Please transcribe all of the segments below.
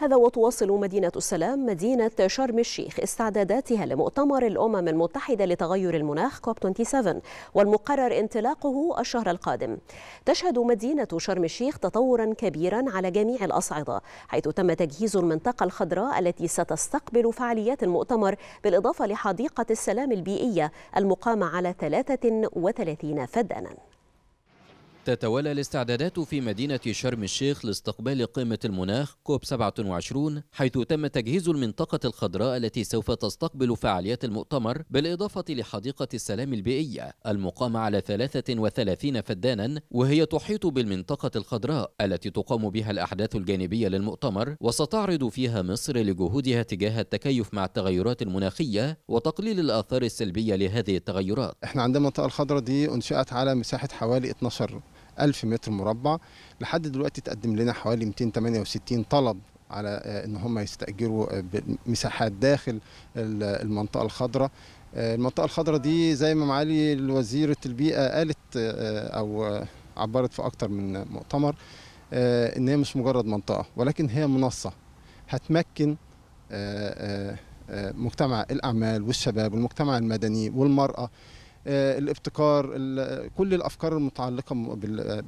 هذا وتواصل مدينة السلام مدينة شرم الشيخ استعداداتها لمؤتمر الأمم المتحدة لتغير المناخ كوب 27 والمقرر انطلاقه الشهر القادم تشهد مدينة شرم الشيخ تطورا كبيرا على جميع الأصعدة حيث تم تجهيز المنطقة الخضراء التي ستستقبل فعاليات المؤتمر بالإضافة لحديقة السلام البيئية المقامة على 33 فدانا تتوالى الاستعدادات في مدينة شرم الشيخ لاستقبال قمة المناخ كوب 27 حيث تم تجهيز المنطقة الخضراء التي سوف تستقبل فعاليات المؤتمر بالإضافة لحديقة السلام البيئية المقامة على 33 فدانا وهي تحيط بالمنطقة الخضراء التي تقام بها الأحداث الجانبية للمؤتمر وستعرض فيها مصر لجهودها تجاه التكيف مع التغيرات المناخية وتقليل الآثار السلبية لهذه التغيرات احنا عندنا المنطقة الخضراء دي أنشأت على مساحة حوالي 12 1000 متر مربع لحد دلوقتي تقدم لنا حوالي 268 طلب على آه، ان هم يستاجروا آه، مساحات داخل المنطقه الخضراء آه، المنطقه الخضراء دي زي ما معالي وزيره البيئه قالت او عبرت في اكتر من مؤتمر ان هي مش مجرد منطقه ولكن هي منصه هتمكن مجتمع الاعمال والشباب والمجتمع المدني والمراه آه، الابتكار كل الافكار المتعلقه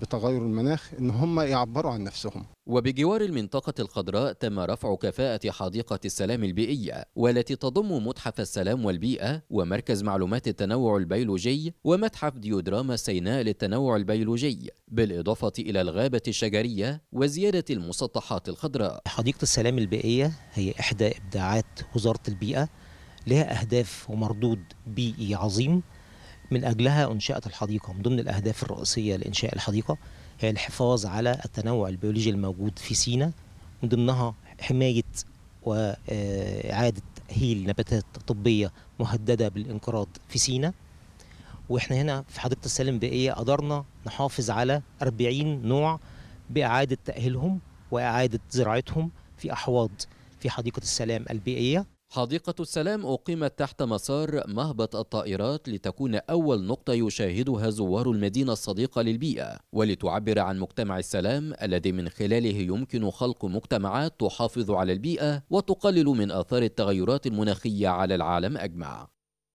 بتغير المناخ ان هم يعبروا عن نفسهم وبجوار المنطقة الخضراء تم رفع كفاءة حديقة السلام البيئية والتي تضم متحف السلام والبيئة ومركز معلومات التنوع البيولوجي ومتحف ديودراما سيناء للتنوع البيولوجي بالإضافة إلى الغابة الشجرية وزيادة المسطحات الخضراء حديقة السلام البيئية هي إحدى إبداعات وزارة البيئة لها أهداف ومردود بيئي عظيم من أجلها أنشأت الحديقة من ضمن الأهداف الرئيسية لإنشاء الحديقة هي الحفاظ على التنوع البيولوجي الموجود في سينا من ضمنها حماية وإعادة آه، هيل نباتات طبية مهددة بالانقراض في سينا واحنا هنا في حديقة السلم البيئية قدرنا نحافظ على 40 نوع بإعادة تأهيلهم وإعادة زراعتهم في أحواض في حديقة السلام البيئية حديقة السلام أقيمت تحت مسار مهبط الطائرات لتكون أول نقطة يشاهدها زوار المدينة الصديقة للبيئة ولتعبر عن مجتمع السلام الذي من خلاله يمكن خلق مجتمعات تحافظ على البيئة وتقلل من آثار التغيرات المناخية على العالم أجمع